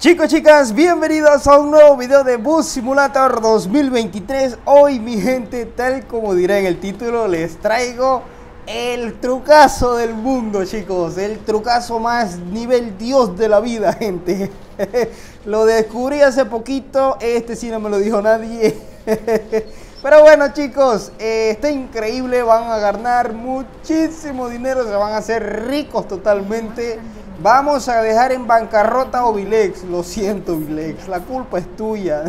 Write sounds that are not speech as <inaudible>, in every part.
Chicos, chicas, bienvenidos a un nuevo video de Bus Simulator 2023. Hoy, mi gente, tal como dirá en el título, les traigo el trucazo del mundo, chicos. El trucazo más nivel dios de la vida, <laughs> gente. lo descubrí hace poquito, este sí no me lo dijo nadie. <laughs> Pero bueno, chicos, eh, está increíble, van a ganar muchísimo dinero, se van a hacer ricos totalmente. Vamos a dejar en bancarrota a Ovilex. Lo siento, Ovilex. La culpa es tuya.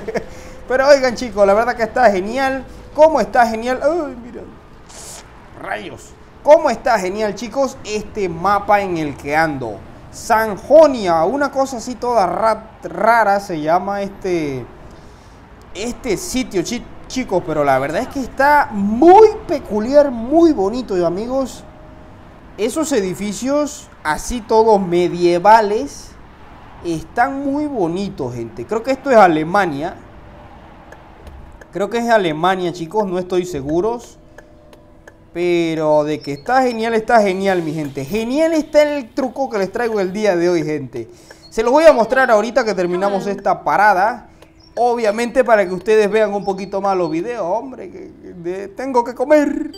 <laughs> Pero oigan, chicos, la verdad que está genial. ¿Cómo está genial? ¡Ay, mira! ¡Rayos! ¿Cómo está genial, chicos, este mapa en el que ando? Sanjonia, una cosa así toda rara se llama este, este sitio, chicos. Pero la verdad es que está muy peculiar, muy bonito, amigos. Esos edificios, así todos medievales, están muy bonitos, gente. Creo que esto es Alemania. Creo que es Alemania, chicos, no estoy seguros. Pero de que está genial, está genial, mi gente. Genial está el truco que les traigo el día de hoy, gente. Se los voy a mostrar ahorita que terminamos esta parada. Obviamente para que ustedes vean un poquito más los videos. Hombre, que, tengo que comer.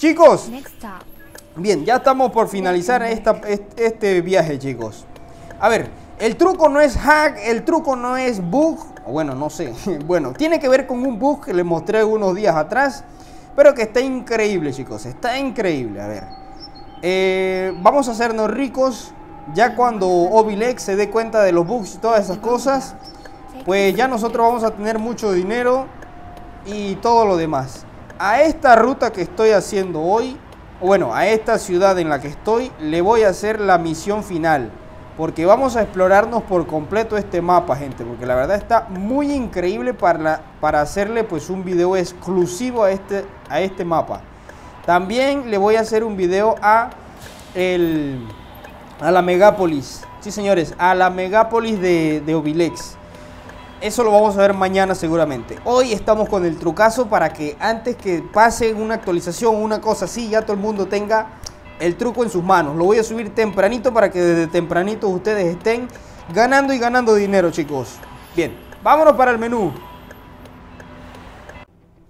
Chicos, Bien, ya estamos por finalizar este viaje, chicos. A ver, el truco no es hack, el truco no es bug. Bueno, no sé. <laughs> Bueno, tiene que ver con un bug que les mostré unos días atrás. Pero que está increíble, chicos. Está increíble. A ver. Eh, vamos a hacernos ricos. Ya cuando Obilex se dé cuenta de los bugs y todas esas cosas. Pues ya nosotros vamos a tener mucho dinero. Y todo lo demás. A esta ruta que estoy haciendo hoy bueno, a esta ciudad en la que estoy, le voy a hacer la misión final. Porque vamos a explorarnos por completo este mapa, gente. Porque la verdad está muy increíble para, para hacerle pues un video exclusivo a este, a este mapa. También le voy a hacer un video a, a la megápolis. Sí, señores, a la megápolis de, de Obilex. Eso lo vamos a ver mañana seguramente. Hoy estamos con el trucazo para que antes que pase una actualización o una cosa así, ya todo el mundo tenga el truco en sus manos. Lo voy a subir tempranito para que desde tempranito ustedes estén ganando y ganando dinero, chicos. Bien, vámonos para el menú.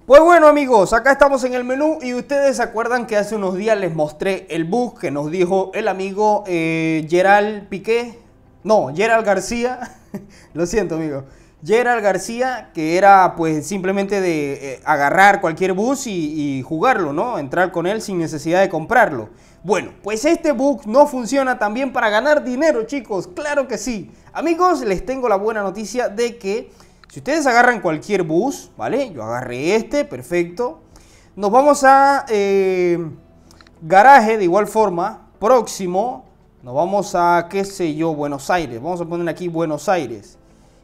Pues bueno amigos, acá estamos en el menú y ustedes se acuerdan que hace unos días les mostré el bug que nos dijo el amigo eh, Gerald Piqué. No, Gerald García. <laughs> Lo siento amigo Gerald García, que era pues simplemente de eh, agarrar cualquier bus y, jugarlo, ¿no? Entrar con él sin necesidad de comprarlo. Bueno, pues este bug no funciona también para ganar dinero, chicos, claro que sí. Amigos, les tengo la buena noticia de que si ustedes agarran cualquier bus, ¿vale? Yo agarré este, perfecto. Nos vamos a eh, garaje de igual forma, próximo. Nos vamos a, qué sé yo, Buenos Aires. Vamos a poner aquí Buenos Aires.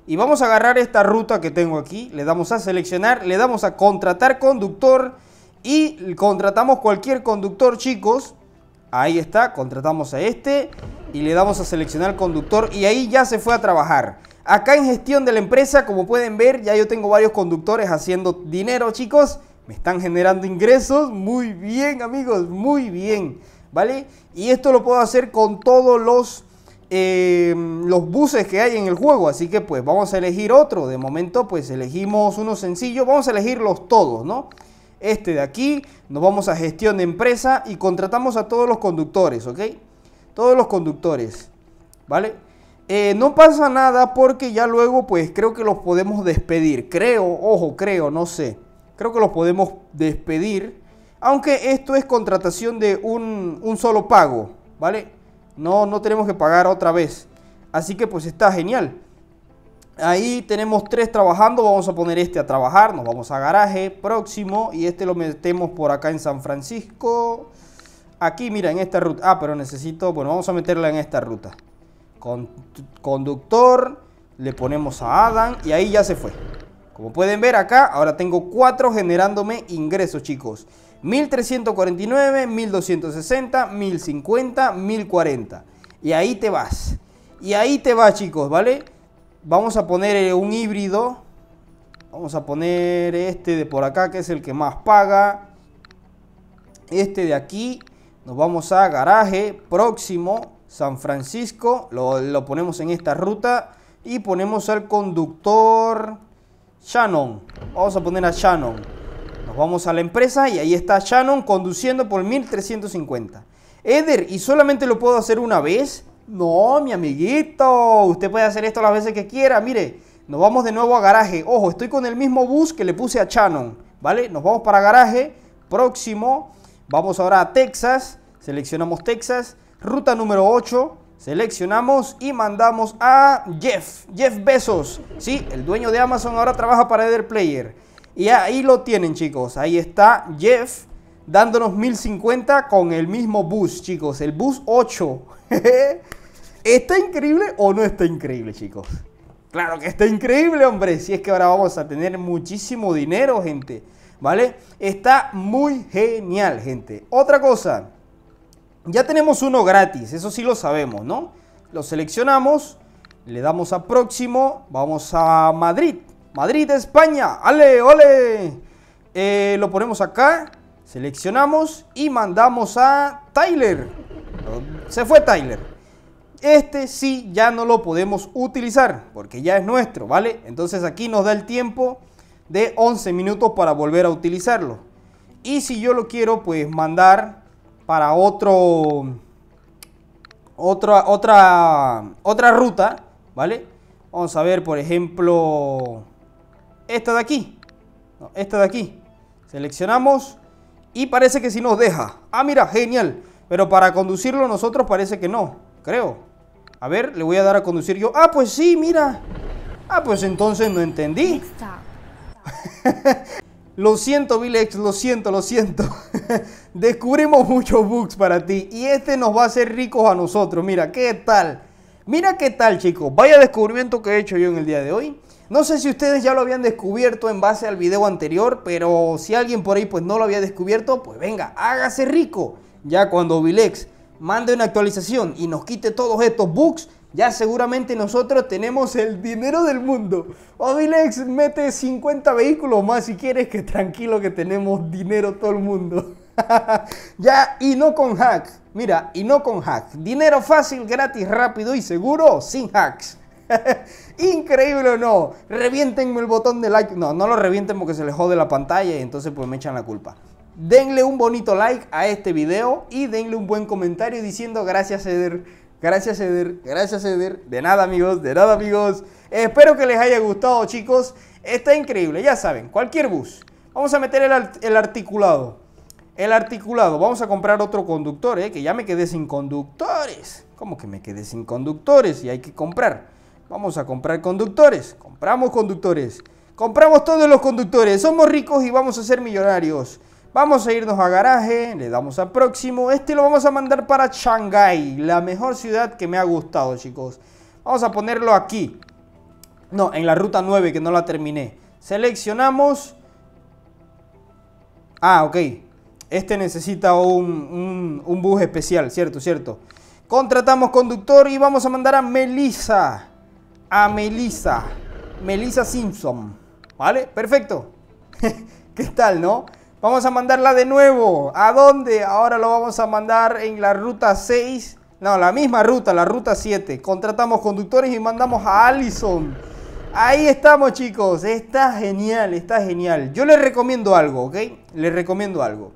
Y vamos a agarrar esta ruta que tengo aquí, le damos a seleccionar, le damos a contratar conductor y contratamos cualquier conductor, chicos. Ahí está, contratamos a este y le damos a seleccionar conductor y ahí ya se fue a trabajar. Acá en gestión de la empresa, como pueden ver, ya yo tengo varios conductores haciendo dinero, chicos. Me están generando ingresos. Muy bien, amigos, muy bien. ¿Vale? Y esto lo puedo hacer con todos los Em, los buses que hay en el juego. Así que pues vamos a elegir otro. De momento pues elegimos uno sencillo. Vamos a elegirlos todos, ¿no? Este de aquí. Nos vamos a gestión de empresa y contratamos a todos los conductores, ¿ok? Todos los conductores, ¿vale? Eh, no pasa nada porque ya luego pues creo que los podemos despedir. Creo, ojo, creo, no sé. Creo que los podemos despedir. Aunque esto es contratación de un, un solo pago, ¿vale? No, no tenemos que pagar otra vez. Así que pues está genial. Ahí tenemos tres trabajando. Vamos a poner este a trabajar. Nos vamos a garaje próximo. Y este lo metemos por acá en San Francisco. Aquí, mira, en esta ruta. Ah, pero necesito... Bueno, vamos a meterla en esta ruta. conductor. Le ponemos a Adam. Y ahí ya se fue. Como pueden ver acá, ahora tengo cuatro generándome ingresos, chicos. 1349, 1260, 1050, 1040. Y ahí te vas. Y ahí te vas, chicos, ¿vale? Vamos a poner eh, un híbrido. Vamos a poner este de por acá, que es el que más paga. Este de aquí. Nos vamos a garaje próximo, San Francisco. Lo, ponemos en esta ruta. Y ponemos al conductor Shannon. Vamos a poner a Shannon. Nos vamos a la empresa y ahí está Shannon conduciendo por 1350. Eder, ¿y solamente lo puedo hacer una vez? No, mi amiguito, usted puede hacer esto las veces que quiera. Mire, nos vamos de nuevo a garaje. Ojo, estoy con el mismo bus que le puse a Shannon, ¿vale? Nos vamos para garaje, próximo. Vamos ahora a Texas, seleccionamos Texas, ruta número 8, seleccionamos y mandamos a Jeff, Jeff besos. ¿sí? El dueño de Amazon ahora trabaja para Eder Player. Y ahí lo tienen, chicos. Ahí está Jeff dándonos 1050 con el mismo bus, chicos. El bus 8. <laughs> ¿Está increíble o no está increíble, chicos? Claro que está increíble, hombre. Si es que ahora vamos a tener muchísimo dinero, gente. ¿Vale? Está muy genial, gente. Otra cosa. Ya tenemos uno gratis. Eso sí lo sabemos, ¿no? Lo seleccionamos. Le damos a próximo. Vamos a Madrid. Madrid, España. ¡Ale, ole! Eh, lo ponemos acá, seleccionamos y mandamos a Tyler. Se fue Tyler. Este sí ya no lo podemos utilizar porque ya es nuestro, ¿vale? Entonces aquí nos da el tiempo de 11 minutos para volver a utilizarlo. Y si yo lo quiero, pues mandar para otro... Otra, otra, otra ruta, ¿vale? Vamos a ver, por ejemplo esta de aquí. No, esta de aquí. Seleccionamos y parece que si nos deja. Ah, mira, genial. Pero para conducirlo nosotros parece que no, creo. A ver, le voy a dar a conducir yo. Ah, pues sí, mira. Ah, pues entonces no entendí. <laughs> lo siento, Vilex, lo siento, lo siento. <laughs> Descubrimos muchos bugs para ti y este nos va a hacer ricos a nosotros. Mira, ¿qué tal? Mira qué tal, chicos. Vaya descubrimiento que he hecho yo en el día de hoy. No sé si ustedes ya lo habían descubierto en base al video anterior, pero si alguien por ahí pues no lo había descubierto, pues venga, hágase rico. Ya cuando Vilex mande una actualización y nos quite todos estos bugs, ya seguramente nosotros tenemos el dinero del mundo. Vilex mete 50 vehículos más si quieres, que tranquilo que tenemos dinero todo el mundo. <laughs> ya, y no con hacks. Mira, y no con hacks. Dinero fácil, gratis, rápido y seguro, sin hacks. <laughs> Increíble o no. Revientenme el botón de like. No, no lo revienten porque se les jode la pantalla y entonces pues me echan la culpa. Denle un bonito like a este video y denle un buen comentario diciendo gracias Eder. Gracias, Eder. Gracias, Eder. De nada, amigos. De nada, amigos. Espero que les haya gustado, chicos. Está increíble. Ya saben, cualquier bus. Vamos a meter el, el articulado. El articulado. Vamos a comprar otro conductor, ¿eh? que ya me quedé sin conductores. ¿Cómo que me quedé sin conductores? Y hay que comprar vamos a comprar conductores. Compramos conductores. Compramos todos los conductores. Somos ricos y vamos a ser millonarios. Vamos a irnos a garaje, le damos a próximo. Este lo vamos a mandar para Shanghai, la mejor ciudad que me ha gustado, chicos. Vamos a ponerlo aquí. No, en la ruta 9 que no la terminé. Seleccionamos. Ah, ok. Este necesita un, un, bus especial, cierto, cierto. Contratamos conductor y vamos a mandar a Melissa a Melissa. Melissa Simpson. ¿Vale? Perfecto. <laughs> ¿Qué tal, no? Vamos a mandarla de nuevo. ¿A dónde? Ahora lo vamos a mandar en la ruta 6. No, la misma ruta, la ruta 7. Contratamos conductores y mandamos a Allison. Ahí estamos, chicos. Está genial, está genial. Yo les recomiendo algo, ¿ok? Les recomiendo algo.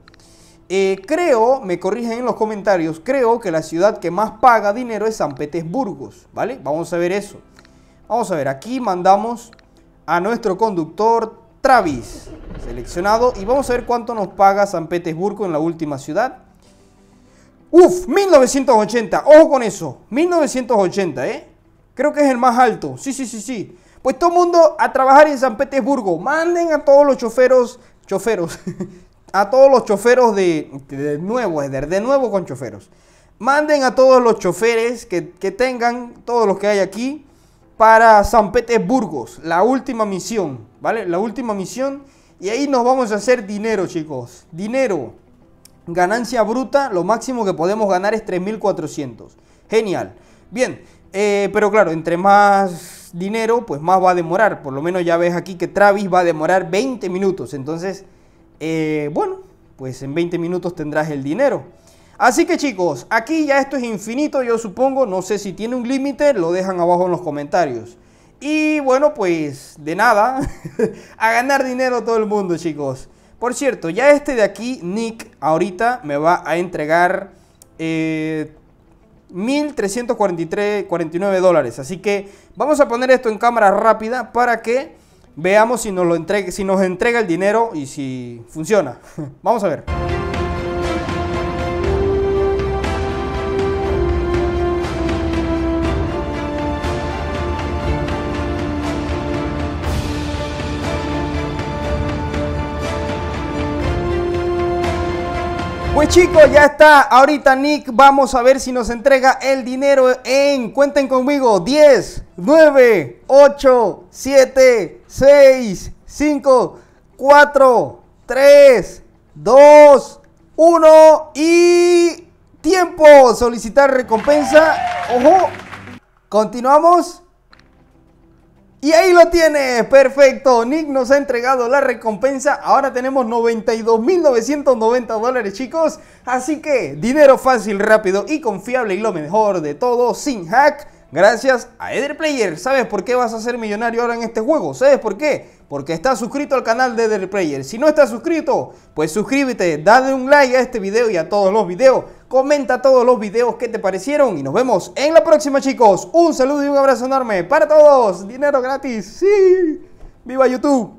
Eh, creo, me corrigen en los comentarios, creo que la ciudad que más paga dinero es San Petersburgo, ¿vale? Vamos a ver eso. Vamos a ver, aquí mandamos a nuestro conductor Travis, seleccionado, y vamos a ver cuánto nos paga San Petersburgo en la última ciudad. Uf, 1980, ojo con eso, 1980, ¿eh? Creo que es el más alto, sí, sí, sí, sí. Pues todo mundo a trabajar en San Petersburgo, manden a todos los choferos, choferos, <laughs> a todos los choferos de, de nuevo, de nuevo con choferos. Manden a todos los choferes que, que tengan, todos los que hay aquí, para San Petersburgo, la última misión, ¿vale? La última misión y ahí nos vamos a hacer dinero, chicos. Dinero, ganancia bruta, lo máximo que podemos ganar es 3.400. Genial. Bien, eh, pero claro, entre más dinero, pues más va a demorar. Por lo menos ya ves aquí que Travis va a demorar 20 minutos. Entonces, eh, bueno, pues en 20 minutos tendrás el dinero. Así que chicos, aquí ya esto es infinito, yo supongo. No sé si tiene un límite, lo dejan abajo en los comentarios. Y bueno, pues de nada, <laughs> a ganar dinero todo el mundo, chicos. Por cierto, ya este de aquí, Nick, ahorita me va a entregar eh, 1.349 dólares. Así que vamos a poner esto en cámara rápida para que veamos si nos, lo entregue, si nos entrega el dinero y si funciona. <laughs> vamos a ver. Pues chicos, ya está. Ahorita Nick, vamos a ver si nos entrega el dinero en, cuenten conmigo, 10, 9, 8, 7, 6, 5, 4, 3, 2, 1 y tiempo. Solicitar recompensa. Ojo. Continuamos. Y ahí lo tienes, perfecto. Nick nos ha entregado la recompensa. Ahora tenemos 92.990 dólares, chicos. Así que dinero fácil, rápido y confiable y lo mejor de todo, sin hack. Gracias a Player. ¿Sabes por qué vas a ser millonario ahora en este juego? ¿Sabes por qué? Porque estás suscrito al canal de Player. Si no estás suscrito, pues suscríbete, dale un like a este video y a todos los videos Comenta todos los videos que te parecieron y nos vemos en la próxima, chicos. Un saludo y un abrazo enorme para todos. Dinero gratis, sí. ¡Viva YouTube!